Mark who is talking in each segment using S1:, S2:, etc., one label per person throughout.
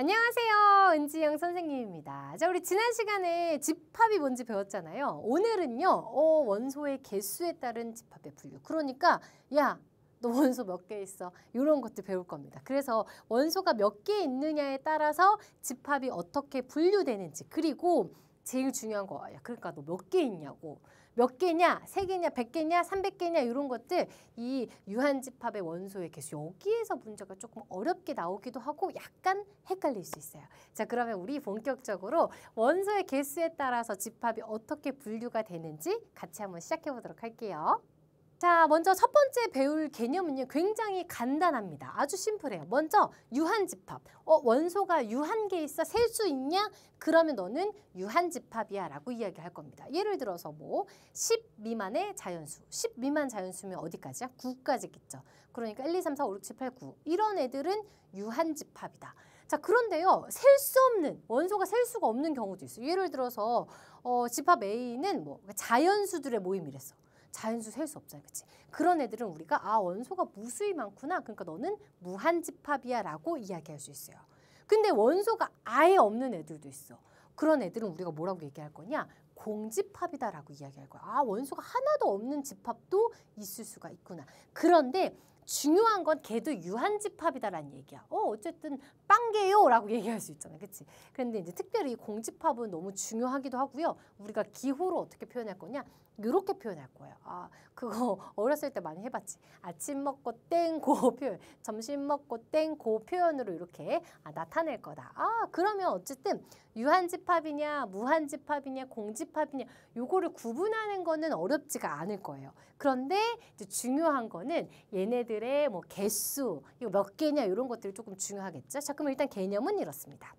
S1: 안녕하세요. 은지영 선생님입니다. 자, 우리 지난 시간에 집합이 뭔지 배웠잖아요. 오늘은요, 어, 원소의 개수에 따른 집합의 분류. 그러니까, 야, 너 원소 몇 개 있어? 이런 것도 배울 겁니다. 그래서 원소가 몇 개 있느냐에 따라서 집합이 어떻게 분류되는지, 그리고 제일 중요한 거예요. 그러니까 너 몇 개 있냐고. 몇 개냐, 세 개냐, 백 개냐, 삼백 개냐 이런 것들 이 유한집합의 원소의 개수 여기에서 문제가 조금 어렵게 나오기도 하고 약간 헷갈릴 수 있어요. 자 그러면 우리 본격적으로 원소의 개수에 따라서 집합이 어떻게 분류가 되는지 같이 한번 시작해 보도록 할게요. 자, 먼저 첫 번째 배울 개념은요. 굉장히 간단합니다. 아주 심플해요. 먼저 유한집합. 어, 원소가 유한 개 있어? 셀 수 있냐? 그러면 너는 유한집합이야 라고 이야기할 겁니다. 예를 들어서 뭐10 미만의 자연수. 10 미만 자연수면 어디까지야? 9까지겠죠. 그러니까 1, 2, 3, 4, 5, 6, 7, 8, 9. 이런 애들은 유한집합이다. 자 그런데요 셀 수 없는 원소가 셀 수가 없는 경우도 있어요 예를 들어서 어, 집합 A는 뭐 자연수들의 모임이랬어 자연수 셀 수 없잖아요. 그치? 그런 애들은 우리가 아 원소가 무수히 많구나. 그러니까 너는 무한집합이야 라고 이야기할 수 있어요. 근데 원소가 아예 없는 애들도 있어. 그런 애들은 우리가 뭐라고 얘기할 거냐? 공집합이다라고 이야기할 거야. 아 원소가 하나도 없는 집합도 있을 수가 있구나. 그런데 중요한 건 걔도 유한집합이다라는 얘기야. 어, 어쨌든 빵개요라고 얘기할 수 있잖아. 그치? 그런데 이제 특별히 공집합은 너무 중요하기도 하고요. 우리가 기호로 어떻게 표현할 거냐? 이렇게 표현할 거예요. 아, 그거 어렸을 때 많이 해봤지. 아침 먹고 땡고 표현, 점심 먹고 땡고 표현으로 이렇게 아, 나타낼 거다. 아, 그러면 어쨌든 유한집합이냐, 무한집합이냐, 공집합이냐, 요거를 구분하는 거는 어렵지가 않을 거예요. 그런데 이제 중요한 거는 얘네들 것들의 뭐 개수, 이거 몇 개냐 이런 것들이 조금 중요하겠죠. 자, 그럼 일단 개념은 이렇습니다.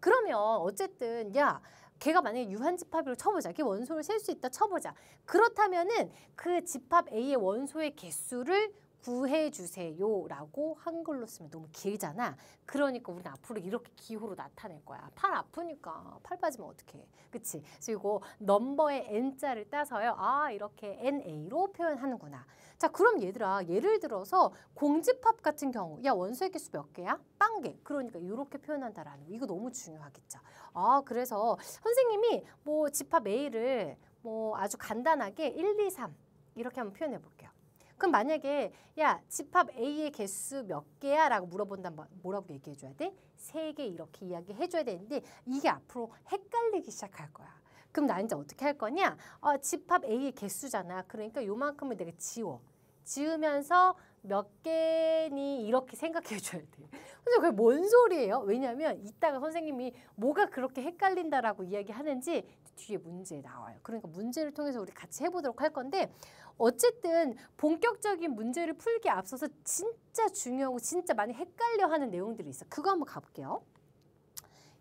S1: 그러면 어쨌든 야 걔가 만약에 유한집합으로 쳐보자. 걔 원소를 셀 수 있다 쳐보자. 그렇다면은 그 집합 A의 원소의 개수를 구해주세요라고 한글로 쓰면 너무 길잖아. 그러니까 우리는 앞으로 이렇게 기호로 나타낼 거야. 팔 아프니까 팔 빠지면 어떡해. 그치? 그리고 넘버의 N자를 따서요. 아 이렇게 NA로 표현하는구나. 자 그럼 얘들아 예를 들어서 공집합 같은 경우 야 원소의 개수 몇 개야? 빵개. 그러니까 이렇게 표현한다라는 거. 이거 너무 중요하겠죠. 아 그래서 선생님이 뭐 집합 A를 뭐 아주 간단하게 1, 2, 3 이렇게 한번 표현해 볼게요. 그럼 만약에 야 집합 A의 개수 몇 개야? 라고 물어본다면 뭐, 뭐라고 얘기해줘야 돼? 세 개 이렇게 이야기해줘야 되는데 이게 앞으로 헷갈리기 시작할 거야. 그럼 나 이제 어떻게 할 거냐? 어, 집합 A의 개수잖아. 그러니까 요만큼을 내가 지워. 지으면서 몇 개니 이렇게 생각해줘야 돼. 근데 그게 뭔 소리예요? 왜냐하면 이따가 선생님이 뭐가 그렇게 헷갈린다라고 이야기하는지 뒤에 문제 나와요. 그러니까 문제를 통해서 우리 같이 해보도록 할 건데 어쨌든 본격적인 문제를 풀기에 앞서서 진짜 중요하고 진짜 많이 헷갈려하는 내용들이 있어. 그거 한번 가볼게요.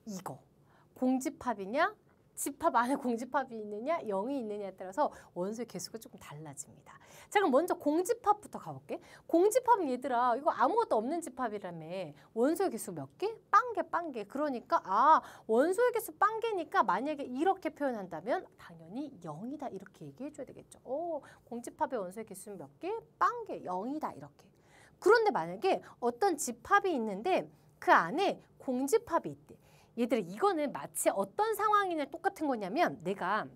S1: 이거 공집합이냐 집합 안에 공집합이 있느냐 0이 있느냐에 따라서 원소의 개수가 조금 달라집니다. 자 그럼 먼저 공집합부터 가볼게. 공집합 얘들아 이거 아무것도 없는 집합이라며 원소의 개수 몇 개? 빵개 빵개 그러니까 아 원소의 개수 빵개니까 만약에 이렇게 표현한다면 당연히 0이다 이렇게 얘기해줘야 되겠죠. 오, 공집합의 원소의 개수는 몇 개? 빵개 0이다 이렇게. 그런데 만약에 어떤 집합이 있는데 그 안에 공집합이 있대. 얘들이 이거는 마치 어떤 상황이냐 똑같은 거냐면 내가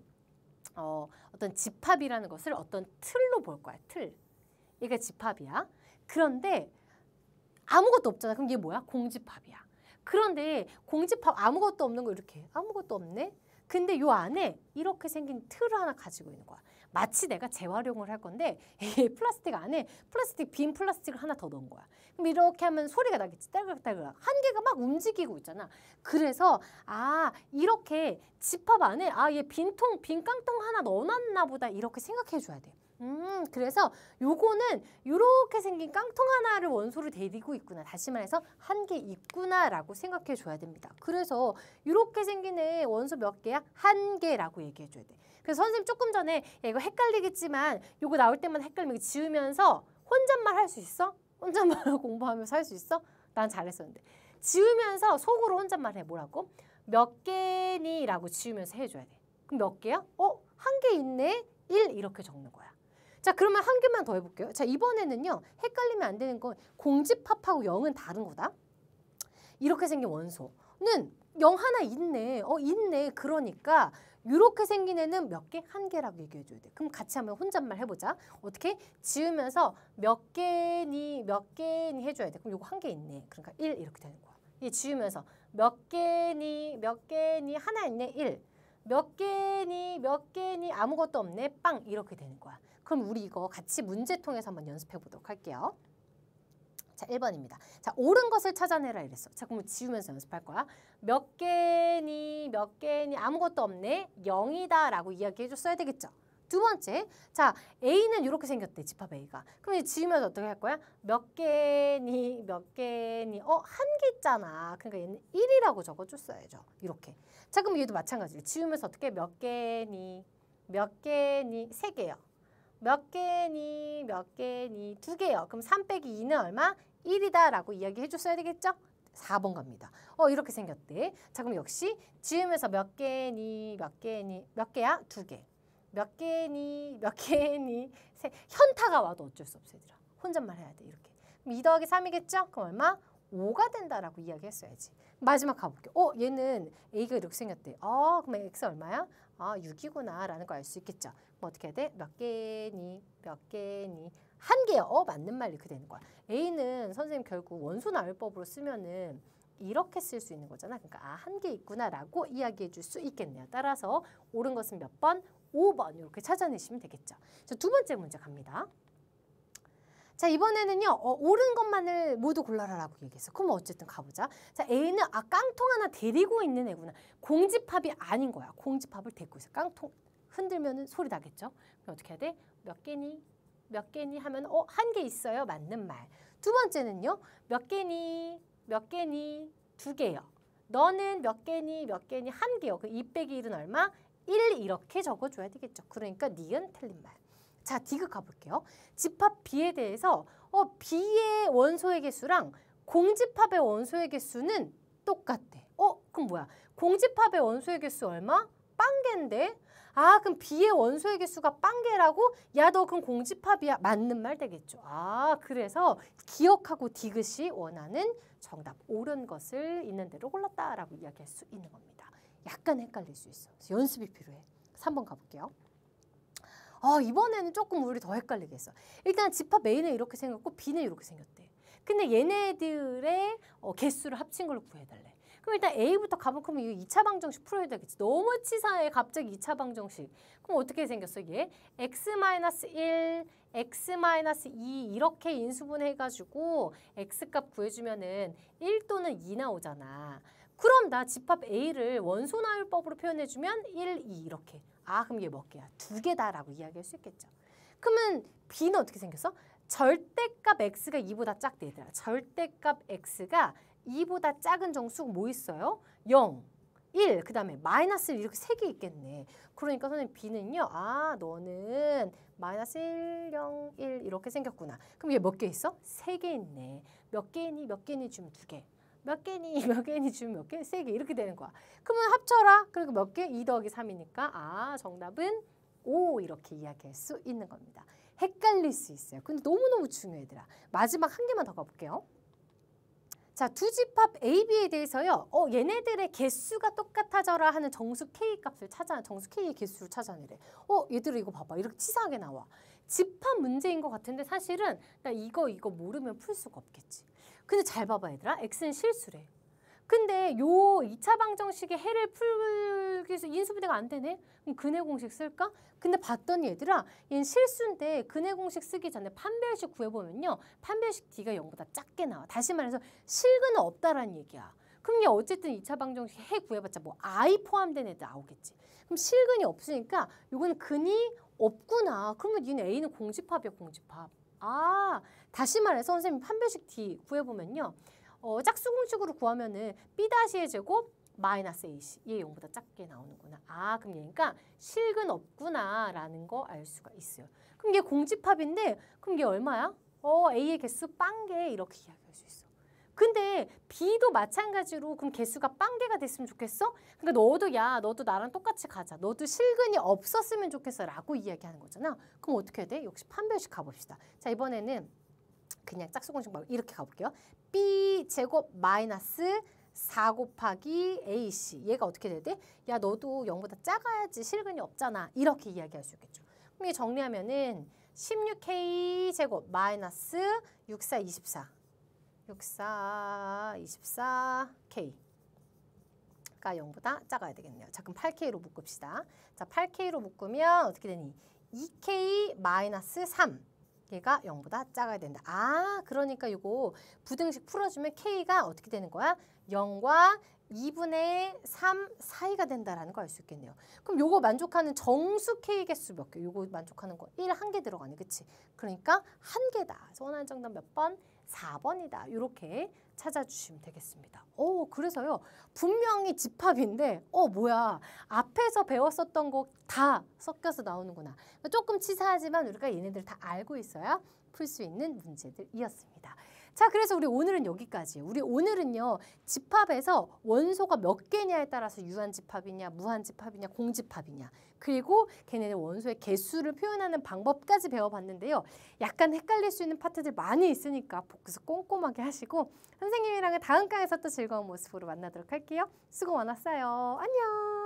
S1: 어, 어떤 집합이라는 것을 어떤 틀로 볼 거야. 틀. 이게 집합이야. 그런데 아무것도 없잖아. 그럼 이게 뭐야? 공집합이야. 그런데 공집합 아무것도 없는 거 이렇게 아무것도 없네. 근데 요 안에 이렇게 생긴 틀을 하나 가지고 있는 거야. 마치 내가 재활용을 할 건데 플라스틱 안에 플라스틱 빈 플라스틱을 하나 더 넣은 거야. 그럼 이렇게 하면 소리가 나겠지. 딸깍딸깍. 한 개가 막 움직이고 있잖아. 그래서 아 이렇게 집합 안에 아얘 빈통 빈 깡통 하나 넣어놨나 보다 이렇게 생각해줘야 돼. 음, 그래서 요거는 요렇게 생긴 깡통 하나를 원소로 데리고 있구나. 다시 말해서 한 개 있구나라고 생각해 줘야 됩니다. 그래서 요렇게 생긴 애 원소 몇 개야? 한 개라고 얘기해 줘야 돼. 그래서 선생님 조금 전에 야, 이거 헷갈리겠지만 요거 나올 때만 헷갈리면 지우면서 혼잣말 할 수 있어? 혼잣말로 공부하며 살수 있어? 난 잘했었는데. 지우면서 속으로 혼잣말 해. 뭐라고? 몇 개니? 라고 지우면서 해줘야 돼. 그럼 몇 개야? 어? 한 개 있네? 일 이렇게 적는 거야. 자 그러면 한 개만 더 해볼게요. 자 이번에는요. 헷갈리면 안 되는 건 공집합하고 0은 다른 거다. 이렇게 생긴 원소는 0 하나 있네. 어 있네. 그러니까 이렇게 생긴 애는 몇 개? 한 개라고 얘기해 줘야 돼. 그럼 같이 한번 혼잣말 해보자. 어떻게? 지으면서 몇 개니 몇 개니 해줘야 돼. 그럼 요거 한 개 있네. 그러니까 1 이렇게 되는 거야. 이 지으면서 몇 개니 몇 개니 하나 있네 1. 몇 개니 몇 개니 아무것도 없네 빵 이렇게 되는 거야. 그럼 우리 이거 같이 문제 통해서 한번 연습해 보도록 할게요. 자, 1번입니다. 자, 옳은 것을 찾아내라 이랬어. 자, 그럼 지우면서 연습할 거야. 몇 개니, 몇 개니, 아무것도 없네. 0이다 라고 이야기해줬어야 되겠죠. 두 번째, 자 A는 이렇게 생겼대 집합 A가. 그럼 이제 지우면서 어떻게 할 거야? 몇 개니 몇 개니 어한 개 있잖아. 그러니까 얘는 1이라고 적어줬어야죠. 이렇게. 자 그럼 얘도 마찬가지로 지우면서 어떻게 몇 개니 몇 개니 세 개요. 몇 개니 몇 개니 두 개요. 그럼 3 빼기 2는 얼마? 1이다라고 이야기해 줬어야 되겠죠? 4번 갑니다. 어 이렇게 생겼대. 자 그럼 역시 지으면서 몇 개니 몇 개니 몇 개야? 두 개. 몇 개니 몇 개니 세. 현타가 와도 어쩔 수 없어 얘들아. 혼잣말 해야 돼 이렇게. 그럼 2 더하기 3이겠죠? 그럼 얼마? 5가 된다라고 이야기했어야지. 마지막 가볼게요. 어 얘는 A가 이렇게 생겼대. 어 그럼 X 얼마야? 아, 6이구나 라는 걸 알 수 있겠죠. 뭐 어떻게 해야 돼? 몇 개니? 몇 개니? 한 개요. 어, 맞는 말 이렇게 되는 거야. A는 선생님 결국 원소 나열법으로 쓰면은 이렇게 쓸 수 있는 거잖아. 그러니까 아, 한 개 있구나라고 이야기해 줄 수 있겠네요. 따라서 옳은 것은 몇 번? 오 번 이렇게 찾아내시면 되겠죠. 자, 두 번째 문제 갑니다. 자 이번에는요 어, 옳은 것만을 모두 골라라라고 얘기했어. 그럼 어쨌든 가보자. 자 A는 아 깡통 하나 데리고 있는 애구나. 공지팝이 아닌 거야. 공지팝을 데리고 있어. 깡통 흔들면은 소리 나겠죠. 그럼 어떻게 해야 돼? 몇 개니? 몇 개니 하면 어 한 개 있어요. 맞는 말. 두 번째는요 몇 개니? 몇 개니? 두 개요. 너는 몇 개니? 몇 개니? 한 개요. 그2 빼기 1은 얼마? 1 이렇게 적어줘야 되겠죠. 그러니까 니은 틀린 말. 자, 디귿 가볼게요. 집합 B에 대해서 어, B의 원소의 개수랑 공집합의 원소의 개수는 똑같대. 어, 그럼 뭐야? 공집합의 원소의 개수 얼마? 빵개인데? 아, 그럼 B의 원소의 개수가 빵개라고? 야, 너 그럼 공집합이야. 맞는 말 되겠죠. 아, 그래서 기억하고 디귿이 원하는 정답, 옳은 것을 있는 대로 골랐다라고 이야기할 수 있는 겁니다. 약간 헷갈릴 수 있어. 연습이 필요해. 3번 가볼게요. 아, 이번에는 조금 우리 더 헷갈리겠어. 일단 집합 A는 이렇게 생겼고 B는 이렇게 생겼대. 근데 얘네들의 어, 개수를 합친 걸로 구해달래. 그럼 일단 A부터 가면 그러면 이거 2차 방정식 풀어야 되겠지. 너무 치사해 갑자기 2차 방정식. 그럼 어떻게 생겼어 얘? x-1, x-2 이렇게 인수분해가지고 x값 구해주면은 1 또는 2 나오잖아. 그럼 나 집합 A를 원소 나율법으로 표현해주면 1, 2 이렇게. 아 그럼 이게 몇 뭐 개야? 두 개다라고 이야기할 수 있겠죠. 그러면 B는 어떻게 생겼어? 절대값 X가 2보다 작대 얘들아. 절대값 X가 2보다 작은 정수 뭐 있어요? 0, 1, 그 다음에 마이너스 1 이렇게 세 개 있겠네. 그러니까 선생님 B는요. 아 너는 마이너스 1, 0, 1 이렇게 생겼구나. 그럼 얘몇개 있어? 세 개 있네. 몇 개니 몇 개니 지금 두 개. 몇 개니 몇 개니 주면 몇 개? 세 개 이렇게 되는 거야. 그러면 합쳐라. 그리고 몇 개? 이 더하기 삼이니까아 정답은 오 이렇게 이야기할 수 있는 겁니다. 헷갈릴 수 있어요. 근데 너무너무 중요해 들아 마지막 한 개만 더 가볼게요. 자, 두 집합 AB에 대해서요. 어, 얘네들의 개수가 똑같아져라 하는 정수 K 값을 찾아 정수 K의 개수를 찾아내래. 어, 얘들아 이거 봐봐. 이렇게 치사하게 나와. 집합 문제인 것 같은데 사실은 나 이거 이거 모르면 풀 수가 없겠지. 근데 잘 봐봐 얘들아. X는 실수래. 근데 요 2차 방정식의 해를 풀기 위해서 인수분해가 안 되네? 그럼 근해 공식 쓸까? 근데 봤더니 얘들아 얘는 실수인데 근해 공식 쓰기 전에 판별식 구해보면요. 판별식 D가 0보다 작게 나와. 다시 말해서 실근은 없다라는 얘기야. 그럼 얘 어쨌든 2차 방정식 해 구해봤자 뭐 I 포함된 애들 나오겠지. 그럼 실근이 없으니까 요거는 근이 없구나. 그러면 니네 A는 공집합이야 공집합. 아 다시 말해서 선생님 판별식 D 구해보면요. 어, 짝수공식으로 구하면은 B-의 제곱 마이너스 AC 얘 0보다 작게 나오는구나. 아 그럼 얘니까 실근 없구나 라는 거 알 수가 있어요. 그럼 얘 공집합인데 그럼 얘 얼마야? 어 A의 개수 빵개 이렇게 이야기할 수 있어. 근데 B도 마찬가지로 그럼 개수가 빵개가 됐으면 좋겠어? 그러니까 너도 야 너도 나랑 똑같이 가자. 너도 실근이 없었으면 좋겠어 라고 이야기하는 거잖아. 그럼 어떻게 해야 돼? 역시 판별식 가봅시다. 자 이번에는 그냥 짝수공식 말고 이렇게 가볼게요. B 제곱 마이너스 4 곱하기 AC 얘가 어떻게 돼야 돼? 야 너도 0보다 작아야지 실근이 없잖아 이렇게 이야기할 수 있겠죠. 그럼 이 정리하면은 16K 제곱 마이너스 64, 24 64, 24K 0보다 작아야 되겠네요. 자 그럼 8K로 묶읍시다. 자 8K로 묶으면 어떻게 되니? 2K 마이너스 3 K가 0보다 작아야 된다. 아, 그러니까 이거 부등식 풀어주면 K가 어떻게 되는 거야? 0과 이분의3 사이가 된다라는 걸알수 있겠네요. 그럼 요거 만족하는 정수 k 개수 몇 개? 요거 만족하는 거1한개 들어가네. 그치? 그러니까 한 개다. 그래 원하는 정답 몇 번? 4번이다. 이렇게 찾아주시면 되겠습니다. 오, 그래서요. 분명히 집합인데 어, 뭐야. 앞에서 배웠었던 거 다 섞여서 나오는구나. 조금 치사하지만 우리가 얘네들 다 알고 있어야 풀 수 있는 문제들이었습니다. 자, 그래서 우리 오늘은 여기까지. 우리 오늘은요, 집합에서 원소가 몇 개냐에 따라서 유한집합이냐, 무한집합이냐, 공집합이냐, 그리고 걔네들 원소의 개수를 표현하는 방법까지 배워봤는데요. 약간 헷갈릴 수 있는 파트들 많이 있으니까 복습 꼼꼼하게 하시고, 선생님이랑은 다음 강에서 또 즐거운 모습으로 만나도록 할게요. 수고 많았어요. 안녕!